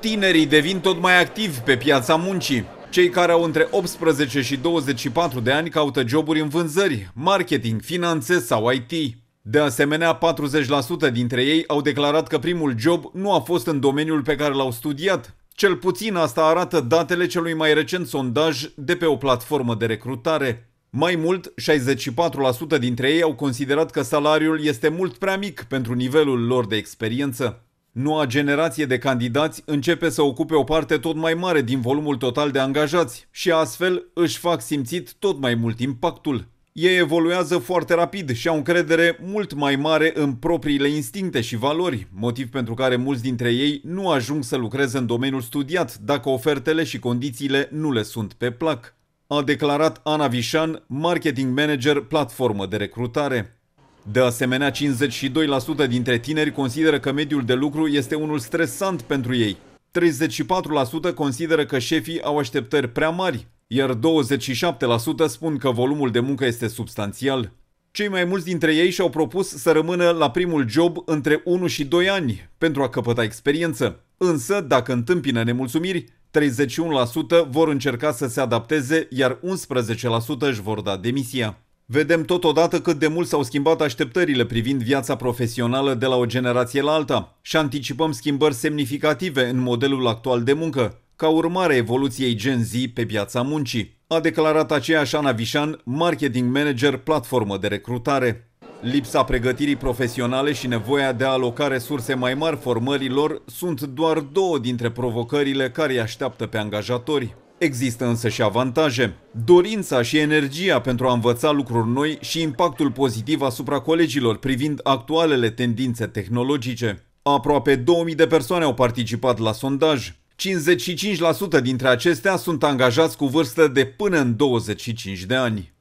Tinerii devin tot mai activi pe piața muncii. Cei care au între 18 și 24 de ani caută joburi în vânzări, marketing, finanțe sau IT. De asemenea, 40% dintre ei au declarat că primul job nu a fost în domeniul pe care l-au studiat. Cel puțin asta arată datele celui mai recent sondaj de pe o platformă de recrutare. Mai mult, 64% dintre ei au considerat că salariul este mult prea mic pentru nivelul lor de experiență. Noua generație de candidați începe să ocupe o parte tot mai mare din volumul total de angajați și astfel își fac simțit tot mai mult impactul. Ei evoluează foarte rapid și au încredere mult mai mare în propriile instincte și valori, motiv pentru care mulți dintre ei nu ajung să lucreze în domeniul studiat dacă ofertele și condițiile nu le sunt pe plac. A declarat Ana Vișan, marketing manager platformă de recrutare. De asemenea, 52% dintre tineri consideră că mediul de lucru este unul stresant pentru ei. 34% consideră că șefii au așteptări prea mari, iar 27% spun că volumul de muncă este substanțial. Cei mai mulți dintre ei și-au propus să rămână la primul job între 1 și 2 ani pentru a căpăta experiență. Însă, dacă întâmpină nemulțumiri, 31% vor încerca să se adapteze, iar 11% își vor da demisia. Vedem totodată cât de mult s-au schimbat așteptările privind viața profesională de la o generație la alta și anticipăm schimbări semnificative în modelul actual de muncă, ca urmare a evoluției Gen Z pe piața muncii, a declarat aceeași Ana Vișan, marketing manager platformă de recrutare. Lipsa pregătirii profesionale și nevoia de a aloca resurse mai mari formărilor sunt doar două dintre provocările care îi așteaptă pe angajatori. Există însă și avantaje. Dorința și energia pentru a învăța lucruri noi și impactul pozitiv asupra colegilor privind actualele tendințe tehnologice. Aproape 2000 de persoane au participat la sondaj. 55% dintre acestea sunt angajați cu vârstă de până în 25 de ani.